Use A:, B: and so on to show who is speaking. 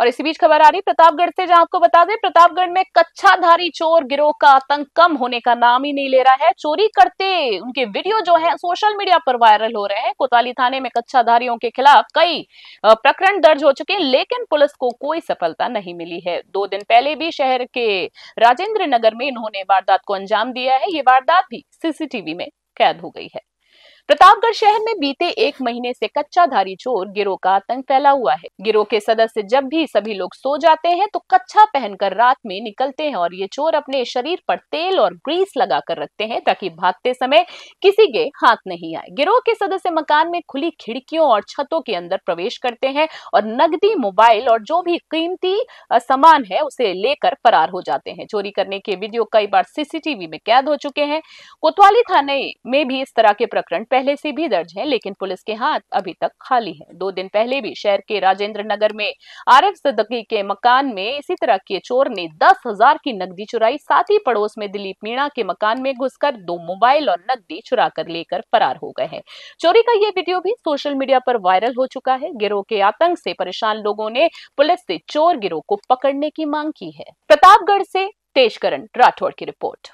A: और इसी बीच खबर आ रही प्रतापगढ़ से जहां आपको बता दें प्रतापगढ़ में कच्छाधारी चोर गिरोह का आतंक कम होने का नाम ही नहीं ले रहा है चोरी करते उनके वीडियो जो है सोशल मीडिया पर वायरल हो रहे हैं कोतवाली थाने में कच्छाधारियों के खिलाफ कई प्रकरण दर्ज हो चुके हैं लेकिन पुलिस को कोई सफलता नहीं मिली है दो दिन पहले भी शहर के राजेंद्र नगर में इन्होंने वारदात को अंजाम दिया है ये वारदात भी सीसीटीवी में कैद हो गई है प्रतापगढ़ शहर में बीते एक महीने से कच्चाधारी चोर गिरोह का आतंक फैला हुआ है गिरोह के सदस्य जब भी सभी लोग सो जाते हैं तो कच्चा पहनकर रात में निकलते हैं और ये चोर अपने शरीर पर तेल और ग्रीस लगा कर रखते हैं ताकि भागते समय किसी के हाथ नहीं आए गिरोह के सदस्य मकान में खुली खिड़कियों और छतों के अंदर प्रवेश करते हैं और नगदी मोबाइल और जो भी कीमती सामान है उसे लेकर फरार हो जाते हैं चोरी करने के वीडियो कई बार सीसीटीवी में कैद हो चुके हैं कोतवाली थाने में भी इस तरह के प्रकरण पहले से भी दर्ज है लेकिन पुलिस के हाथ अभी तक खाली है दो दिन पहले भी शहर के राजेंद्र नगर में आरिफ सदकी के मकान में इसी तरह के चोर ने दस हजार की नकदी चुराई साथ ही पड़ोस में दिलीप मीणा के मकान में घुसकर दो मोबाइल और नकदी चुरा कर लेकर फरार हो गए हैं चोरी का यह वीडियो भी सोशल मीडिया पर वायरल हो चुका है गिरोह के आतंक से परेशान लोगों ने पुलिस से चोर गिरोह को पकड़ने की मांग की है प्रतापगढ़ से तेजकरण राठौड़ की रिपोर्ट